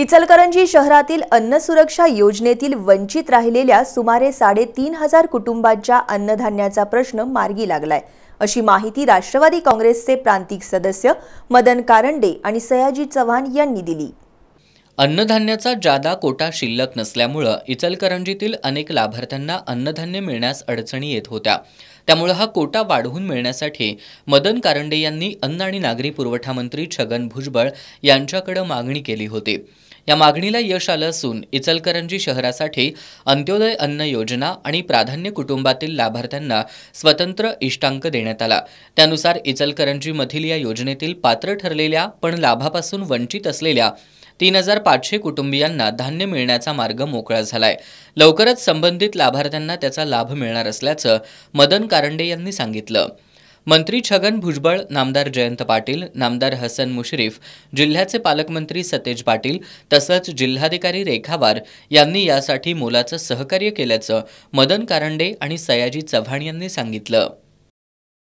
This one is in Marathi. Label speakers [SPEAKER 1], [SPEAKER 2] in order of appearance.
[SPEAKER 1] इचलकरंजी शहरातील अन्न सुरक्षा योजनेतील वंचित राहिलेल्या सुमारे साडेतीन हजार कुटुंबांच्या अन्नधान्याचा प्रश्न मार्गी लागलाय अशी माहिती राष्ट्रवादी काँग्रेसचे प्रांतिक सदस्य मदन कारंडे आणि सयाजी चव्हाण यांनी दिली
[SPEAKER 2] अन्नधान्याचा जादा कोटा शिल्लक नसल्यामुळं इचलकरंजीतील अनेक लाभार्थ्यांना अन्नधान्य मिळण्यास अडचणी येत होत्या त्यामुळं हा कोटा वाढवून मिळण्यासाठी मदन कारंडे यांनी अन्न आणि नागरी पुरवठा मंत्री छगन भुजबळ यांच्याकडे मागणी केली होती या मागणीला यश आलं असून इचलकरंजी शहरासाठी अंत्योदय अन्न योजना आणि प्राधान्य कुटुंबातील लाभार्थ्यांना स्वतंत्र इष्टांक देण्यात आला त्यानुसार इचलकरंजीमधील या योजनेतील पात्र ठरलेल्या पण लाभापासून वंचित असलेल्या तीन हजार पाचशे कुटुंबियांना धान्य मिळण्याचा मार्ग मोकळा झालाय लवकरच संबंधित लाभार्थ्यांना त्याचा लाभ मिळणार असल्याचं मदन कारंडे यांनी सांगितलं मंत्री छगन भुजबळ नामदार जयंत पाटील नामदार हसन मुश्रीफ जिल्ह्याचे पालकमंत्री सतेज पाटील तसंच जिल्हाधिकारी रेखावार यांनी यासाठी मोलाचं सहकार्य केल्याचं मदन कारंडे आणि सयाजी चव्हाण यांनी सांगितलं